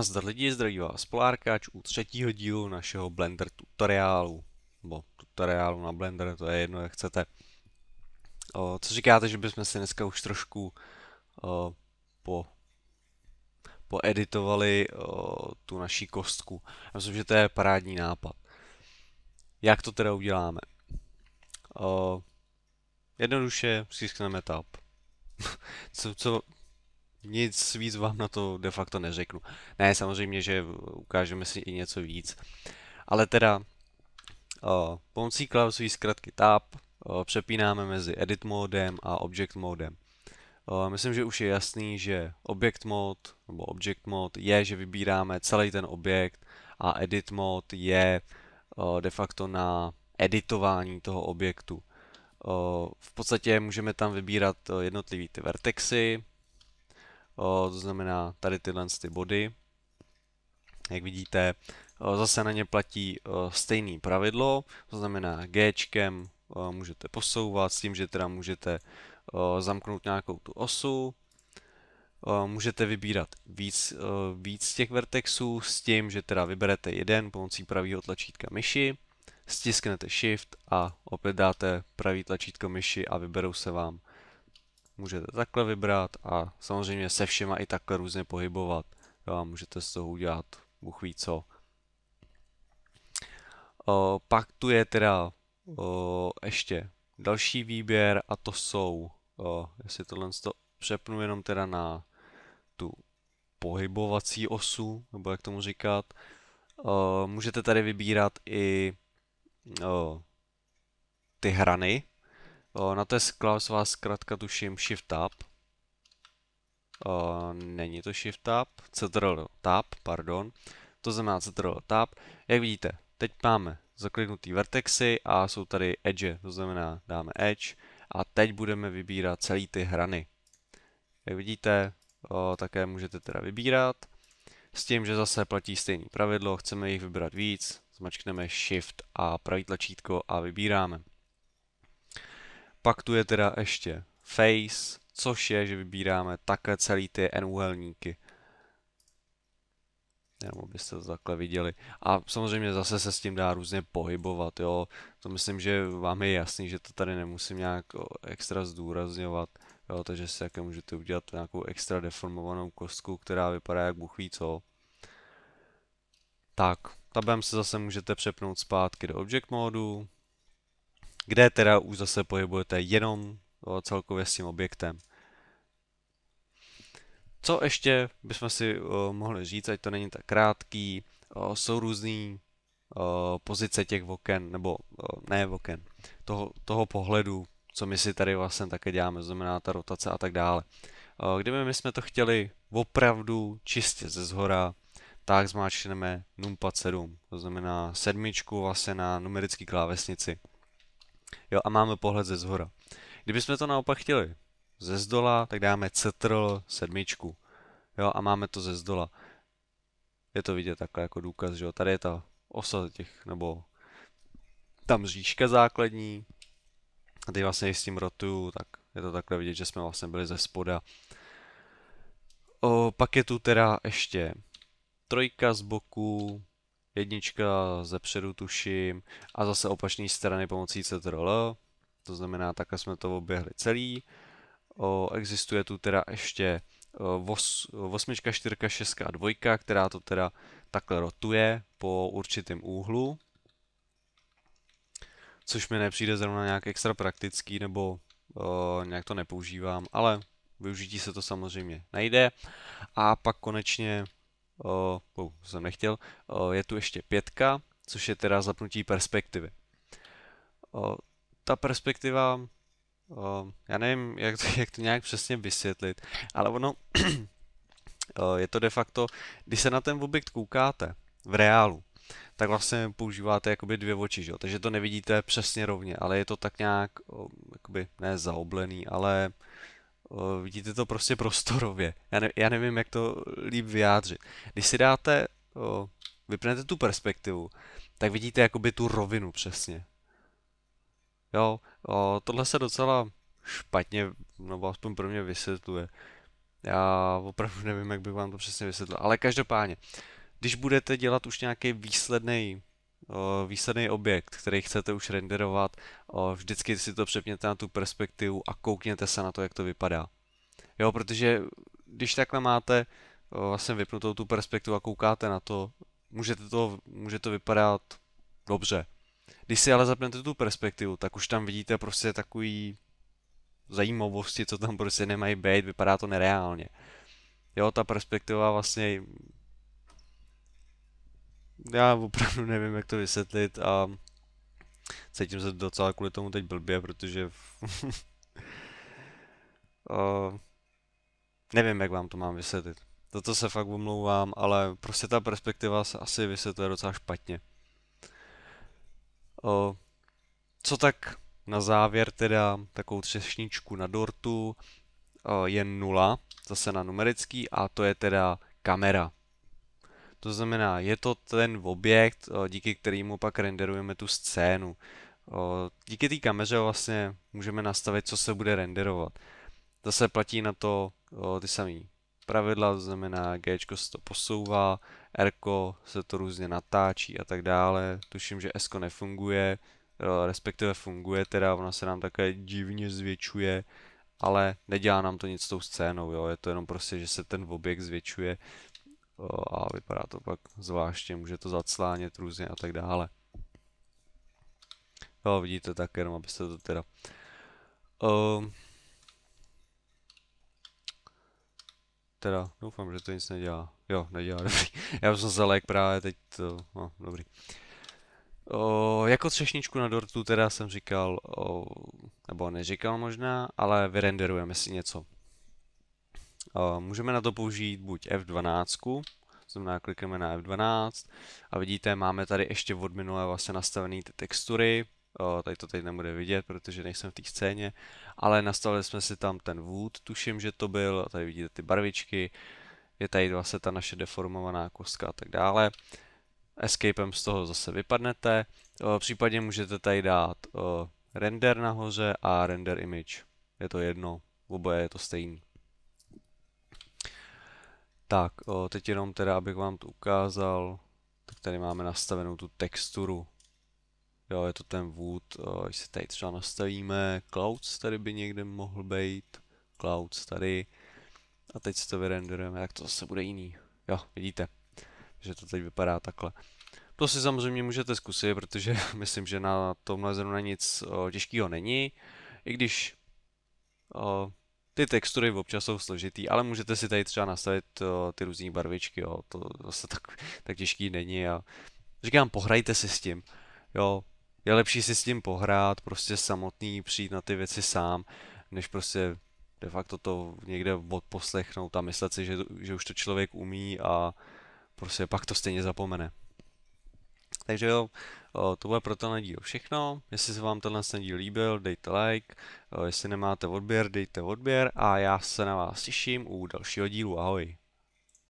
zdar lidi, zdraví vás Polárkač u třetího dílu našeho Blender tutoriálu. bo tutoriálu na Blender, to je jedno, jak chcete. O, co říkáte, že bychom si dneska už trošku o, po, poeditovali o, tu naší kostku. Já myslím, že to je parádní nápad. Jak to teda uděláme? O, jednoduše stiskneme tab. co, co, nic víc vám na to de facto neřeknu. Ne, samozřejmě, že ukážeme si i něco víc. Ale teda, pomocí klávesové zkratky tab přepínáme mezi edit modem a object modem. myslím, že už je jasný, že object mod nebo object mod je, že vybíráme celý ten objekt a edit mod je de facto na editování toho objektu. v podstatě můžeme tam vybírat jednotlivé ty vertexy, to znamená tady tyhle ty body. Jak vidíte, zase na ně platí stejné pravidlo, to znamená G můžete posouvat s tím, že teda můžete zamknout nějakou tu osu, můžete vybírat víc, víc těch vertexů s tím, že teda vyberete jeden pomocí pravého tlačítka myši, stisknete Shift a opět dáte pravý tlačítko myši a vyberou se vám můžete takhle vybrat a samozřejmě se všema i takhle různě pohybovat. Jo, a můžete z toho udělat buchví ví co. O, pak tu je teda o, ještě další výběr a to jsou, o, jestli tohle to přepnu jenom teda na tu pohybovací osu, nebo jak tomu říkat, o, můžete tady vybírat i o, ty hrany, O, na té vás zkrátka tuším Shift Tab. O, není to Shift Tab, Ctrl Tab, pardon. To znamená Ctrl Tab. Jak vidíte, teď máme zakliknutý vertexy a jsou tady edge, to znamená dáme edge a teď budeme vybírat celý ty hrany. Jak vidíte, o, také můžete teda vybírat s tím, že zase platí stejné pravidlo, chceme jich vybrat víc, zmačkneme Shift a pravý tlačítko a vybíráme. Pak tu je teda ještě face, což je, že vybíráme takhle celý ty N úhelníky. Nebo byste to takhle viděli. A samozřejmě zase se s tím dá různě pohybovat, jo. To myslím, že vám je jasný, že to tady nemusím nějak extra zdůrazňovat. Jo, takže si také můžete udělat nějakou extra deformovanou kostku, která vypadá jak buchví, co. Tak, tabem se zase můžete přepnout zpátky do object modu kde teda už zase pohybujete jenom celkově s tím objektem. Co ještě bychom si mohli říct, ať to není tak krátký, jsou různé pozice těch voken, nebo ne voken, toho, toho pohledu, co my si tady vlastně také děláme, znamená ta rotace a tak dále. Kdyby my jsme to chtěli opravdu čistě ze zhora, tak zmáčkneme numpad 7, to znamená sedmičku vlastně na numerické klávesnici. Jo, a máme pohled ze zhora. Kdybychom to naopak chtěli ze zdola, tak dáme CTRL sedmičku. Jo, a máme to ze zdola. Je to vidět takhle jako důkaz, že jo. Tady je ta osa těch, nebo tam říška základní. A teď vlastně, s tím rotuju, tak je to takhle vidět, že jsme vlastně byli ze spoda. O, pak je tu teda ještě trojka z boku, Jednička ze předu tuším a zase opačné strany pomocí CTRL. To znamená, takhle jsme to oběhli celý. O, existuje tu teda ještě os, osmička, čtyřka, šestka a dvojka, která to teda takhle rotuje po určitém úhlu. Což mi nepřijde zrovna nějak extra praktický, nebo o, nějak to nepoužívám, ale využití se to samozřejmě najde. A pak konečně uh, uh, to jsem nechtěl, uh, je tu ještě pětka, což je teda zapnutí perspektivy. Uh, ta perspektiva, uh, já nevím, jak to, jak to nějak přesně vysvětlit, ale ono, uh, je to de facto, když se na ten objekt koukáte v reálu, tak vlastně používáte jakoby dvě oči, že? takže to nevidíte přesně rovně, ale je to tak nějak o, jakoby ne zaoblený, ale Eh, vidíte to prostě prostorově. Já, ne, já nevím, jak to líp vyjádřit. Když si dáte, o, eh, vypnete tu perspektivu, tak vidíte jakoby tu rovinu přesně. Jo, o, eh, tohle se docela špatně, nebo aspoň pro mě vysvětluje. Já opravdu nevím, jak bych vám to přesně vysvětlil. Ale každopádně, když budete dělat už nějaký výsledný výsledný objekt, který chcete už renderovat, vždycky si to přepněte na tu perspektivu a koukněte se na to, jak to vypadá. Jo, protože když takhle máte vlastně vypnutou tu perspektivu a koukáte na to, můžete to, může to vypadat dobře. Když si ale zapnete tu perspektivu, tak už tam vidíte prostě takový zajímavosti, co tam prostě nemají být, vypadá to nereálně. Jo, ta perspektiva vlastně já opravdu nevím, jak to vysvětlit a cítím se docela kvůli tomu teď blbě, protože uh, nevím, jak vám to mám vysvětlit. Za to se fakt omlouvám, ale prostě ta perspektiva se asi vysvětluje docela špatně. Uh, co tak na závěr teda takovou třešničku na dortu uh, je nula, zase na numerický, a to je teda kamera. To znamená, je to ten objekt, díky kterému pak renderujeme tu scénu. Díky té kameře vlastně můžeme nastavit, co se bude renderovat. Zase platí na to ty samé pravidla, to znamená G se to posouvá, R se to různě natáčí a tak dále. Tuším, že S nefunguje, respektive funguje, teda ona se nám také divně zvětšuje, ale nedělá nám to nic s tou scénou, jo? je to jenom prostě, že se ten objekt zvětšuje a vypadá to pak zvláště, může to zaclánět různě a tak dále. Jo, vidíte tak jenom, abyste to teda... Uh, teda, doufám, že to nic nedělá. Jo, nedělá, dobrý. Já jsem se lék právě teď, to, no, dobrý. O, jako třešničku na dortu teda jsem říkal, o, nebo neříkal možná, ale vyrenderujeme si něco. Můžeme na to použít buď F12, znamená klikneme na F12 a vidíte, máme tady ještě od minulé vlastně nastavené ty textury, O, tady to teď nebude vidět, protože nejsem v té scéně, ale nastavili jsme si tam ten Wood, tuším, že to byl, tady vidíte ty barvičky, je tady vlastně ta naše deformovaná kostka a tak dále. Escapem z toho zase vypadnete, o, případně můžete tady dát o, render nahoře a render image, je to jedno, oboje je to stejný. Tak, o, teď jenom teda, abych vám to ukázal, tak tady máme nastavenou tu texturu. Jo, je to ten Wood, o, když tady třeba nastavíme, Clouds tady by někde mohl být, Clouds tady. A teď se to vyrenderujeme, tak to zase bude jiný. Jo, vidíte, že to teď vypadá takhle. To si samozřejmě můžete zkusit, protože myslím, že na tomhle zrovna nic o, těžkého není. I když o, ty textury občas jsou složitý, ale můžete si tady třeba nastavit o, eh, ty různé barvičky, jo. to zase tak, tak těžký není a říkám, pohrajte si s tím, jo. Je lepší si s tím pohrát, prostě samotný přijít na ty věci sám, než prostě de facto to někde odposlechnout a myslet si, že, že už to člověk umí a prostě pak to stejně zapomene. Takže jo, to bude pro tenhle díl všechno. Jestli se vám tenhle díl líbil, dejte like. Jestli nemáte odběr, dejte odběr a já se na vás těším u dalšího dílu. Ahoj.